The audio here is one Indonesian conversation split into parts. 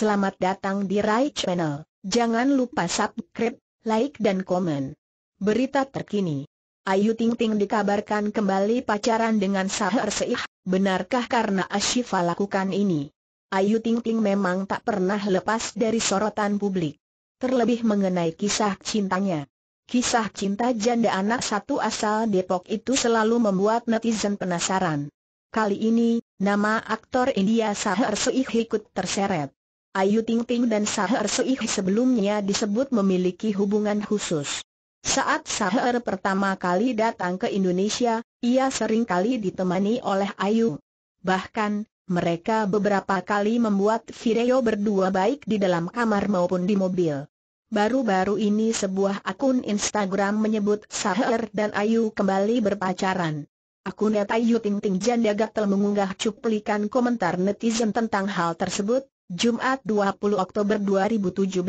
Selamat datang di Rai Channel. Jangan lupa subscribe, like dan komen. Berita terkini. Ayu Ting Ting dikabarkan kembali pacaran dengan Sahar Seih. Benarkah karena Ashifa lakukan ini? Ayu Ting Ting memang tak pernah lepas dari sorotan publik. Terlebih mengenai kisah cintanya. Kisah cinta janda anak satu asal Depok itu selalu membuat netizen penasaran. Kali ini, nama aktor India Sahar Seih ikut terseret. Ayu Ting Ting dan Saher Suih sebelumnya disebut memiliki hubungan khusus. Saat Saher pertama kali datang ke Indonesia, ia sering kali ditemani oleh Ayu. Bahkan, mereka beberapa kali membuat video berdua baik di dalam kamar maupun di mobil. Baru-baru ini sebuah akun Instagram menyebut Saher dan Ayu kembali berpacaran. Akun Ayu Ting Ting Jandaga mengunggah cuplikan komentar netizen tentang hal tersebut, Jumat 20 Oktober 2017.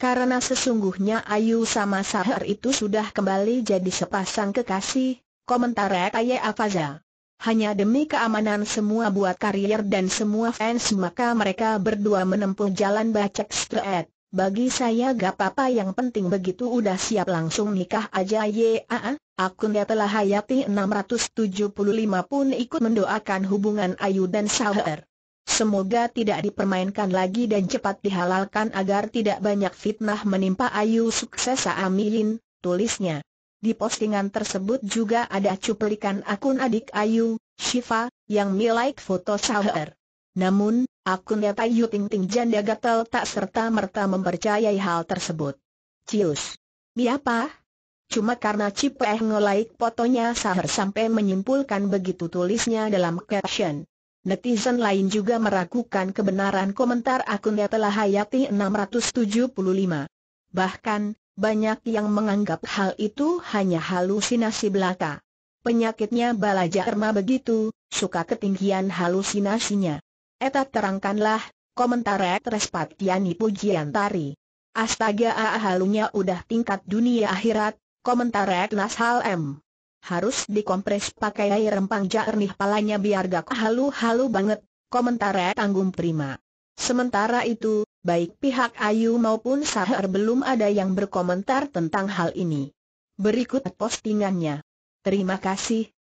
Karena sesungguhnya Ayu sama Sahar itu sudah kembali jadi sepasang kekasih, komentar Ayah Afaza. Hanya demi keamanan semua buat karier dan semua fans maka mereka berdua menempuh jalan bacak street. Bagi saya gak apa-apa yang penting begitu udah siap langsung nikah aja ya. Akun telah hayati 675 pun ikut mendoakan hubungan Ayu dan Sahar. Semoga tidak dipermainkan lagi dan cepat dihalalkan agar tidak banyak fitnah menimpa Ayu Suksesa Amin, tulisnya. Di postingan tersebut juga ada cuplikan akun adik Ayu, Shifa, yang milik foto Saher. Namun, akun Ayu Ting Ting Janda Gatel tak serta-merta mempercayai hal tersebut. Cius. apa? Iya, Cuma karena Cipeh ngelike fotonya Sahar sampai menyimpulkan begitu tulisnya dalam caption. Netizen lain juga meragukan kebenaran komentar akun telah Hayati 675. Bahkan, banyak yang menganggap hal itu hanya halusinasi belaka. Penyakitnya Balajarma begitu, suka ketinggian halusinasinya. Eta terangkanlah, komentar Respatiani Pujiantari. Astaga ahalunya halunya udah tingkat dunia akhirat, komentar Nashal Hal M harus dikompres pakai air rempang jernih palanya biar gak halu-halu banget, komentar tanggung prima. Sementara itu, baik pihak Ayu maupun Sahar belum ada yang berkomentar tentang hal ini. Berikut postingannya. Terima kasih,